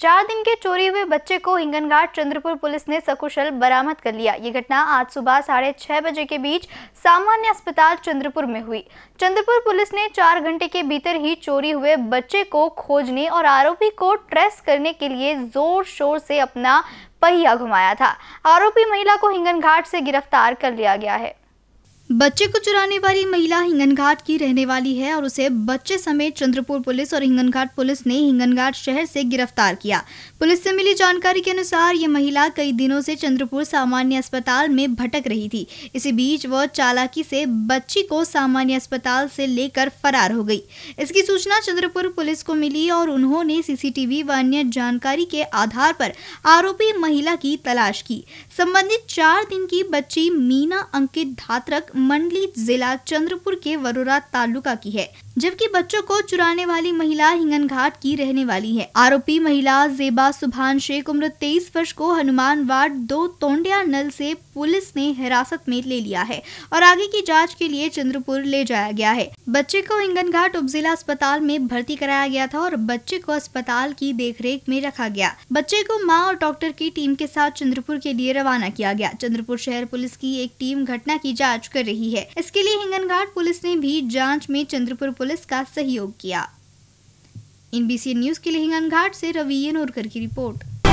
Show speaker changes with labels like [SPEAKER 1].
[SPEAKER 1] चार दिन के चोरी हुए बच्चे को हिंगनघाट चंद्रपुर पुलिस ने सकुशल बरामद कर लिया ये घटना आज सुबह साढ़े छह बजे के बीच सामान्य अस्पताल चंद्रपुर में हुई चंद्रपुर पुलिस ने चार घंटे के भीतर ही चोरी हुए बच्चे को खोजने और आरोपी को ट्रेस करने के लिए जोर शोर से अपना पहिया घुमाया था आरोपी महिला को हिंगन से गिरफ्तार कर लिया गया है बच्चे को चुराने वाली महिला हिंगनघाट की रहने वाली है और उसे बच्चे समेत चंद्रपुर पुलिस और हिंगनघाट पुलिस ने हिंगनघाट शहर से गिरफ्तार किया पुलिस से मिली जानकारी के अनुसार ये महिला कई दिनों से चंद्रपुर सामान्य अस्पताल में भटक रही थी इसी बीच वह चालाकी से बच्ची को सामान्य अस्पताल से लेकर फरार हो गई इसकी सूचना चंद्रपुर पुलिस को मिली और उन्होंने सीसीटीवी व अन्य जानकारी के आधार पर आरोपी महिला की तलाश की संबंधित चार दिन की बच्ची मीना अंकित धात्रक मंडली जिला चंद्रपुर के वरोरा तालुका की है जबकि बच्चों को चुराने वाली महिला हिंगन घाट की रहने वाली है आरोपी महिला जेबा सुभान शेख उम्र 23 वर्ष को हनुमान वार्ड दो तोंडिया नल से पुलिस ने हिरासत में ले लिया है और आगे की जांच के लिए चंद्रपुर ले जाया गया है बच्चे को हिंगन घाट उप जिला अस्पताल में भर्ती कराया गया था और बच्चे को अस्पताल की देखरेख में रखा गया बच्चे को माँ और डॉक्टर की टीम के साथ चंद्रपुर के लिए रवाना किया गया चंद्रपुर शहर पुलिस की एक टीम घटना की जाँच कर रही है इसके लिए हिंगनघाट पुलिस ने भी जांच में चंद्रपुर पुलिस का सहयोग किया एनबीसी न्यूज के लिए हिंगनघाट से रवि नोरकर की रिपोर्ट